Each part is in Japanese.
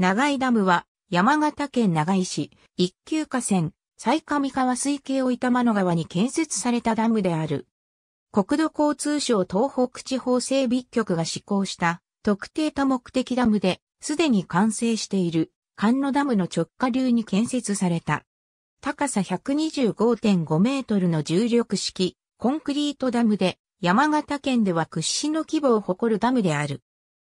長井ダムは、山形県長井市、一級河川、最上川水系を板間の川に建設されたダムである。国土交通省東北地方整備局が施行した特定多目的ダムで、すでに完成している、関野ダムの直下流に建設された。高さ125.5メートルの重力式、コンクリートダムで、山形県では屈指の規模を誇るダムである。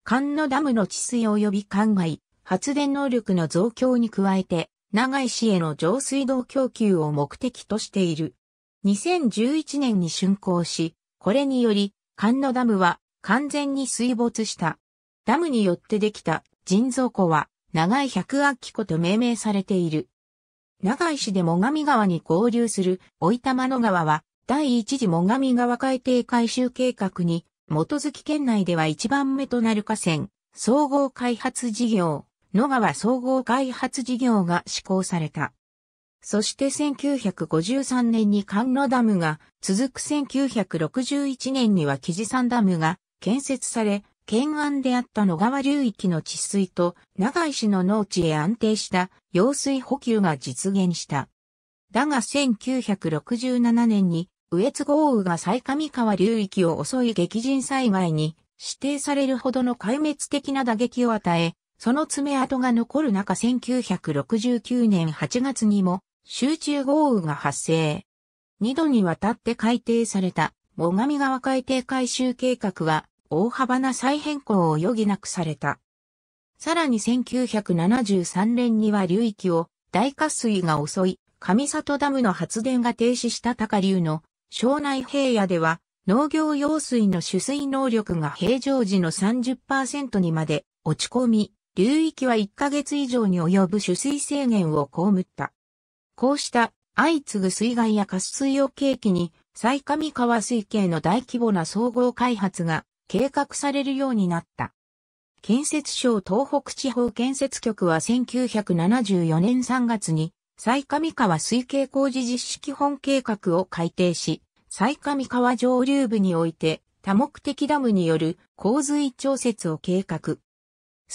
関野ダムの治水及び灌漑、発電能力の増強に加えて、長井市への上水道供給を目的としている。2011年に竣工し、これにより、菅野ダムは完全に水没した。ダムによってできた人造湖は、長井百秋湖と命名されている。長井市で最上川に合流する大玉野川は、第一次最上川海底改修計画に、基づき県内では一番目となる河川、総合開発事業。野川総合開発事業が施行された。そして1953年に関野ダムが、続く1961年には木地山ダムが建設され、懸案であった野川流域の治水と長井市の農地へ安定した用水補給が実現した。だが1967年に羽越豪雨が最上川流域を襲い激甚災害に指定されるほどの壊滅的な打撃を与え、その爪痕が残る中1969年8月にも集中豪雨が発生。二度にわたって改定された最上川海底改修計画は大幅な再変更を余儀なくされた。さらに1973年には流域を大渇水が襲い、上里ダムの発電が停止した高流の庄内平野では農業用水の取水能力が平常時の30%にまで落ち込み、流域は1ヶ月以上に及ぶ取水制限を被った。こうした相次ぐ水害や渇水を契機に、最上川水系の大規模な総合開発が計画されるようになった。建設省東北地方建設局は1974年3月に、最上川水系工事実施基本計画を改定し、最上川上流部において多目的ダムによる洪水調節を計画。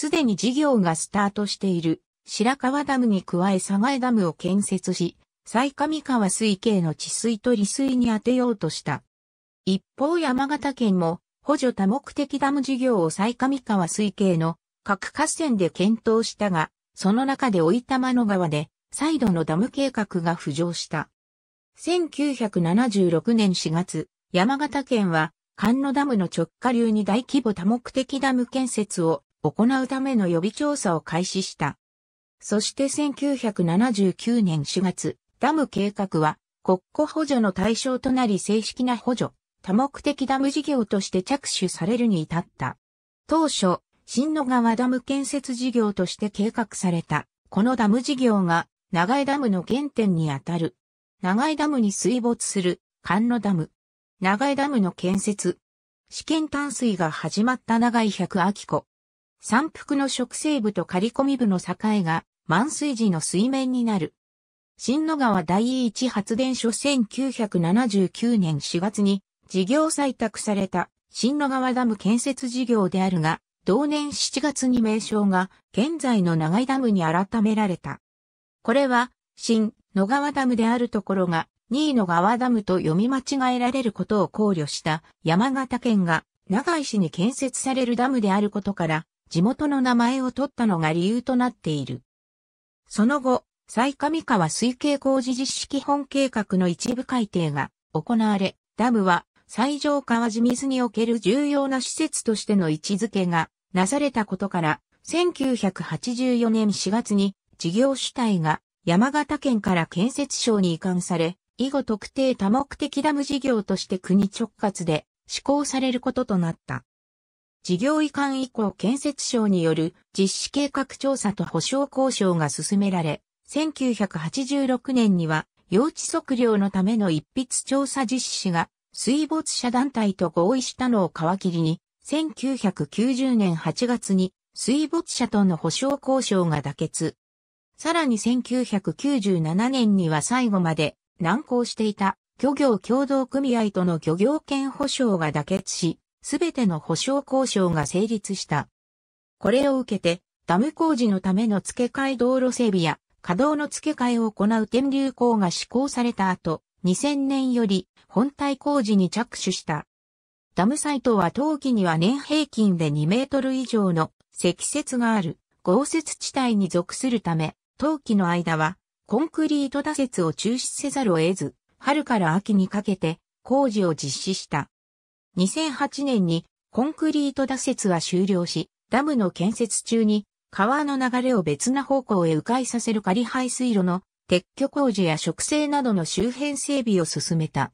すでに事業がスタートしている白川ダムに加え佐賀江ダムを建設し、最上川水系の治水と利水に当てようとした。一方山形県も補助多目的ダム事業を最上川水系の各河川で検討したが、その中でた。玉の川で再度のダム計画が浮上した。1976年4月、山形県は、関野ダムの直下流に大規模多目的ダム建設を行うための予備調査を開始した。そして1979年4月、ダム計画は国庫補助の対象となり正式な補助、多目的ダム事業として着手されるに至った。当初、新野川ダム建設事業として計画された、このダム事業が長井ダムの原点にあたる。長井ダムに水没する、関野ダム。長井ダムの建設。試験淡水が始まった長井百秋子。山腹の植生部と刈込部の境が満水時の水面になる。新野川第一発電所1979年4月に事業採択された新野川ダム建設事業であるが、同年7月に名称が現在の長井ダムに改められた。これは新野川ダムであるところが新野川ダムと読み間違えられることを考慮した山形県が長井市に建設されるダムであることから地元の名前を取ったのが理由となっている。その後、最上川水系工事実施基本計画の一部改定が行われ、ダムは最上川地水における重要な施設としての位置づけがなされたことから、1984年4月に事業主体が山形県から建設省に移管され、以後特定多目的ダム事業として国直轄で施行されることとなった。事業移管以降建設省による実施計画調査と保証交渉が進められ、1986年には用地測量のための一筆調査実施が水没者団体と合意したのを皮切りに、1990年8月に水没者との保証交渉が妥結。さらに1997年には最後まで難航していた漁業協同組合との漁業権保障が妥結し、すべての保証交渉が成立した。これを受けて、ダム工事のための付け替え道路整備や、稼働の付け替えを行う天竜港が施行された後、2000年より本体工事に着手した。ダムサイトは冬季には年平均で2メートル以上の積雪がある豪雪地帯に属するため、冬季の間はコンクリート打設を中止せざるを得ず、春から秋にかけて工事を実施した。2008年にコンクリート打設は終了し、ダムの建設中に川の流れを別な方向へ迂回させる仮排水路の撤去工事や植生などの周辺整備を進めた。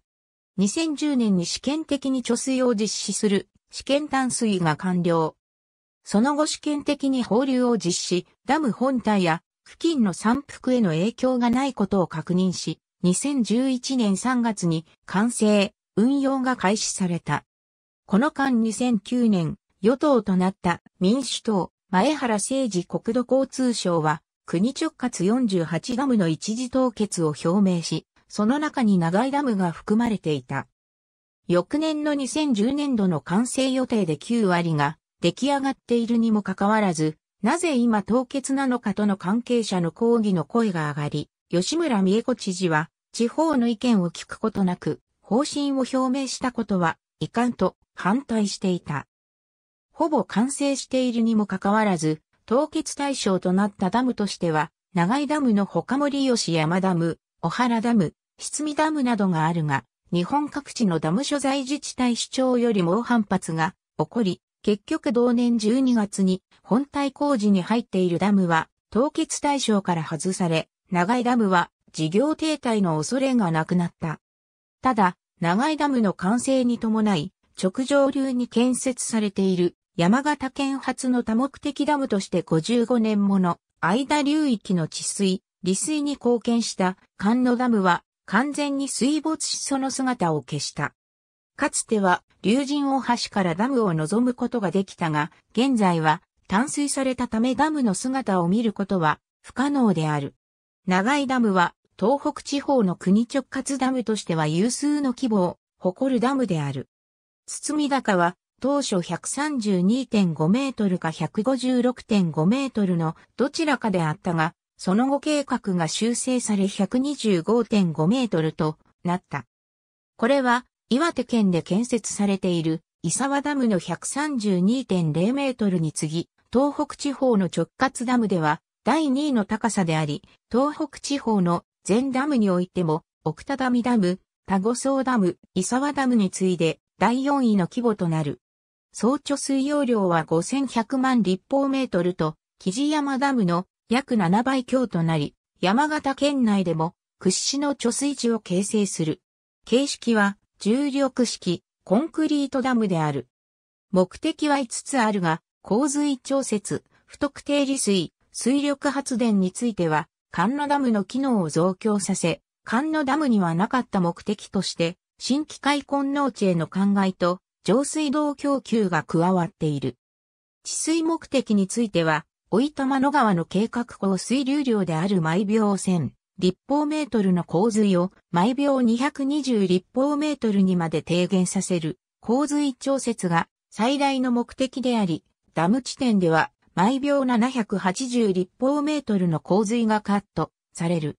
2010年に試験的に貯水を実施する試験淡水が完了。その後試験的に放流を実施、ダム本体や付近の山腹への影響がないことを確認し、2011年3月に完成、運用が開始された。この間2009年、与党となった民主党、前原誠二国土交通省は、国直轄48ダムの一時凍結を表明し、その中に長井ダムが含まれていた。翌年の2010年度の完成予定で9割が出来上がっているにもかかわらず、なぜ今凍結なのかとの関係者の抗議の声が上がり、吉村美恵子知事は地方の意見を聞くことなく方針を表明したことは遺憾と反対していた。ほぼ完成しているにもかかわらず、凍結対象となったダムとしては、長井ダムの他森吉山ダム、小原ダム、七味ダムなどがあるが、日本各地のダム所在自治体主張より猛反発が起こり、結局同年12月に本体工事に入っているダムは凍結対象から外され、長井ダムは事業停滞の恐れがなくなった。ただ、長井ダムの完成に伴い、直上流に建設されている山形県発の多目的ダムとして55年もの間流域の治水、利水に貢献した菅野ダムは完全に水没しその姿を消した。かつては竜神大橋からダムを望むことができたが、現在は淡水されたためダムの姿を見ることは不可能である。長井ダムは東北地方の国直轄ダムとしては有数の規模を誇るダムである。堤高は当初132.5メートルか156.5メートルのどちらかであったが、その後計画が修正され125.5メートルとなった。これは岩手県で建設されている伊沢ダムの132.0メートルに次ぎ、東北地方の直轄ダムでは第2位の高さであり、東北地方の全ダムにおいても、奥田ダミダム、田五層ダム、伊沢ダムに次いで第4位の規模となる。総貯水容量は5100万立方メートルと、木地山ダムの約7倍強となり、山形県内でも屈指の貯水池を形成する。形式は重力式コンクリートダムである。目的は5つあるが、洪水調節、不特定利水、水力発電については、関野ダムの機能を増強させ、関野ダムにはなかった目的として、新規開墾農地への灌漑と上水道供給が加わっている。治水目的については、老玉野川の計画降水流量である毎秒1000立方メートルの洪水を毎秒220立方メートルにまで低減させる洪水調節が最大の目的であり、ダム地点では毎秒780立方メートルの洪水がカットされる。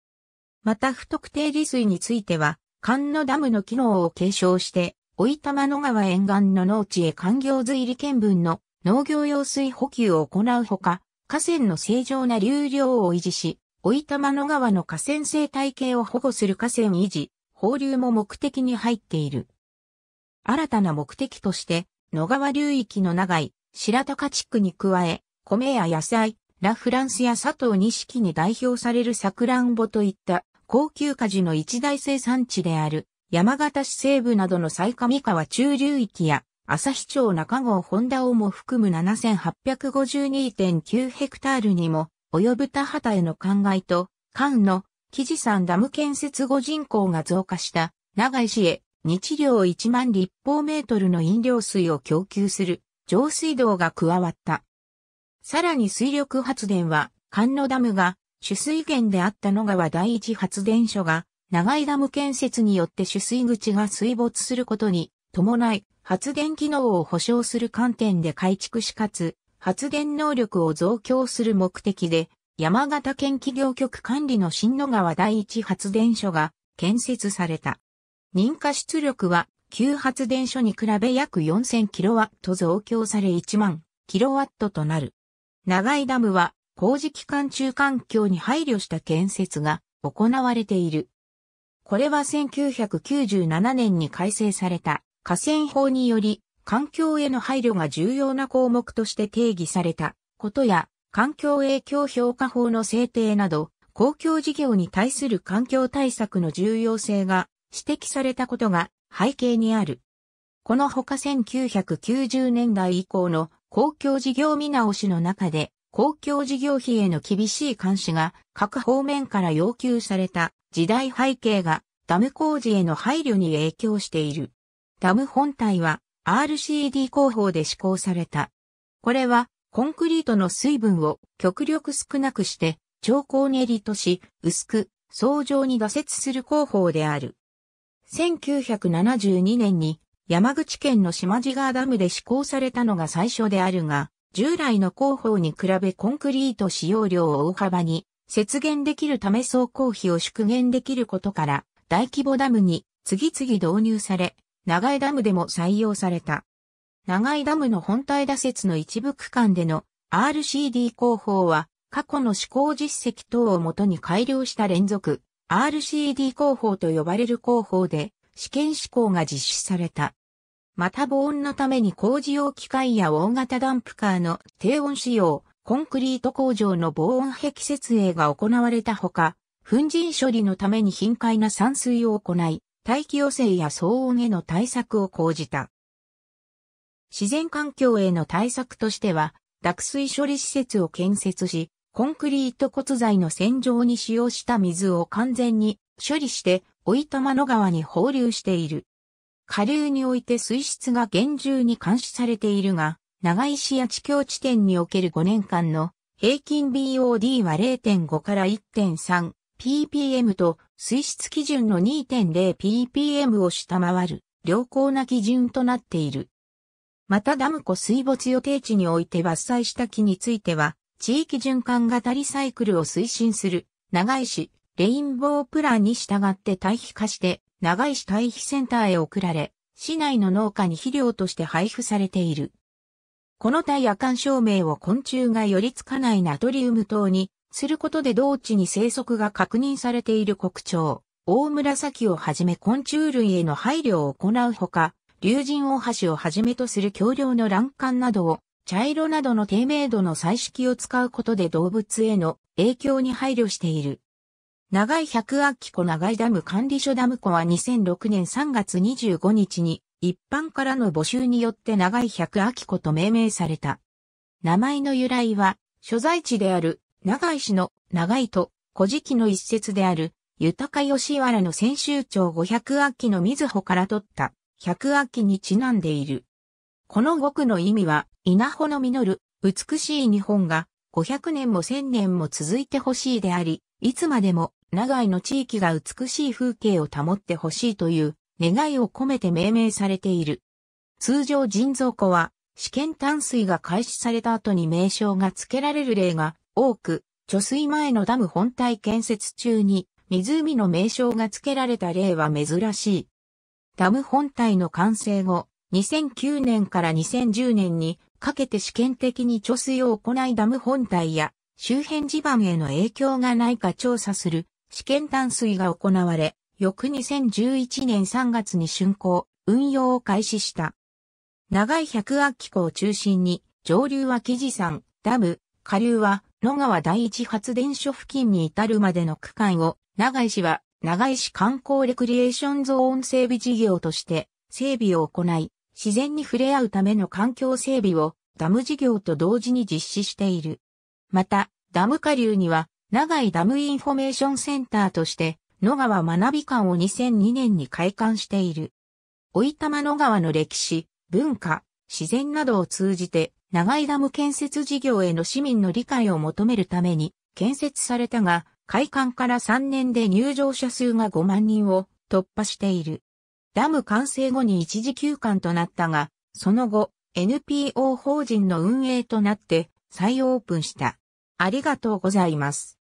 また不特定利水については、関のダムの機能を継承して、おいたま野川沿岸の農地へ環境水利見分の農業用水補給を行うほか、河川の正常な流量を維持し、おいたま野川の河川生態系を保護する河川維持、放流も目的に入っている。新たな目的として、野川流域の長い白高地区に加え、米や野菜、ラ・フランスや佐藤錦に代表されるサクランボといった高級果樹の一大生産地である山形市西部などの最上川中流域や日町中郷本田をも含む7852.9ヘクタールにも及ぶ田畑への灌漑と、関の木地山ダム建設後人口が増加した長井市へ日量1万立方メートルの飲料水を供給する上水道が加わった。さらに水力発電は、関野ダムが取水源であった野川第一発電所が、長井ダム建設によって取水口が水没することに伴い、発電機能を保障する観点で改築しかつ、発電能力を増強する目的で、山形県企業局管理の新野川第一発電所が建設された。認可出力は旧発電所に比べ約 4000kW 増強され1万 kW となる。長井ダムは工事期間中環境に配慮した建設が行われている。これは1997年に改正された河川法により環境への配慮が重要な項目として定義されたことや環境影響評価法の制定など公共事業に対する環境対策の重要性が指摘されたことが背景にある。このほか1990年代以降の公共事業見直しの中で、公共事業費への厳しい監視が各方面から要求された時代背景がダム工事への配慮に影響している。ダム本体は RCD 工法で施行された。これはコンクリートの水分を極力少なくして超高練りとし薄く層状に打設する工法である。1972年に山口県の島地川ダムで施行されたのが最初であるが、従来の工法に比べコンクリート使用量を大幅に節減できるため総工費を縮減できることから、大規模ダムに次々導入され、長井ダムでも採用された。長井ダムの本体打設の一部区間での RCD 工法は、過去の施行実績等をもとに改良した連続 RCD 工法と呼ばれる工法で、試験施行が実施された。また防音のために工事用機械や大型ダンプカーの低温使用、コンクリート工場の防音壁設営が行われたほか、粉塵処理のために頻回な散水を行い、大気汚染や騒音への対策を講じた。自然環境への対策としては、濁水処理施設を建設し、コンクリート骨材の洗浄に使用した水を完全に処理しておいたまの川に放流している。下流において水質が厳重に監視されているが、長石や地境地点における5年間の平均 BOD は0.5から1.3 ppm と水質基準の 2.0ppm を下回る良好な基準となっている。またダム湖水没予定地において伐採した木については、地域循環型リサイクルを推進する長石レインボープランに従って堆肥化して、長石堆肥センターへ送られ、市内の農家に肥料として配布されている。この対夜間照明を昆虫が寄り付かないナトリウム等にすることで同地に生息が確認されている国鳥、大紫をはじめ昆虫類への配慮を行うほか、竜神大橋をはじめとする橋梁の欄干などを茶色などの低明度の彩色を使うことで動物への影響に配慮している。長い百秋湖長井ダム管理所ダム湖は2006年3月25日に一般からの募集によって長い百秋湖と命名された。名前の由来は、所在地である長井市の長井と古事記の一節である豊吉原の先週長五百秋の水穂から取った百秋にちなんでいる。この語句の意味は、稲穂の実る美しい日本が500年も1000年も続いてほしいであり、いつまでも長井の地域が美しい風景を保ってほしいという願いを込めて命名されている。通常人造湖は試験淡水が開始された後に名称が付けられる例が多く、貯水前のダム本体建設中に湖の名称が付けられた例は珍しい。ダム本体の完成後、2009年から2010年にかけて試験的に貯水を行いダム本体や周辺地盤への影響がないか調査する試験淡水が行われ、翌2011年3月に竣工、運用を開始した。長い百秋湖を中心に、上流は木地山、ダム、下流は野川第一発電所付近に至るまでの区間を、長井市は長井市観光レクリエーションゾーン整備事業として整備を行い、自然に触れ合うための環境整備をダム事業と同時に実施している。また、ダム下流には長井ダムインフォメーションセンターとして、野川学び館を2002年に開館している。おいたま野川の歴史、文化、自然などを通じて、長井ダム建設事業への市民の理解を求めるために建設されたが、開館から3年で入場者数が5万人を突破している。ダム完成後に一時休館となったが、その後、NPO 法人の運営となって再オープンした。ありがとうございます。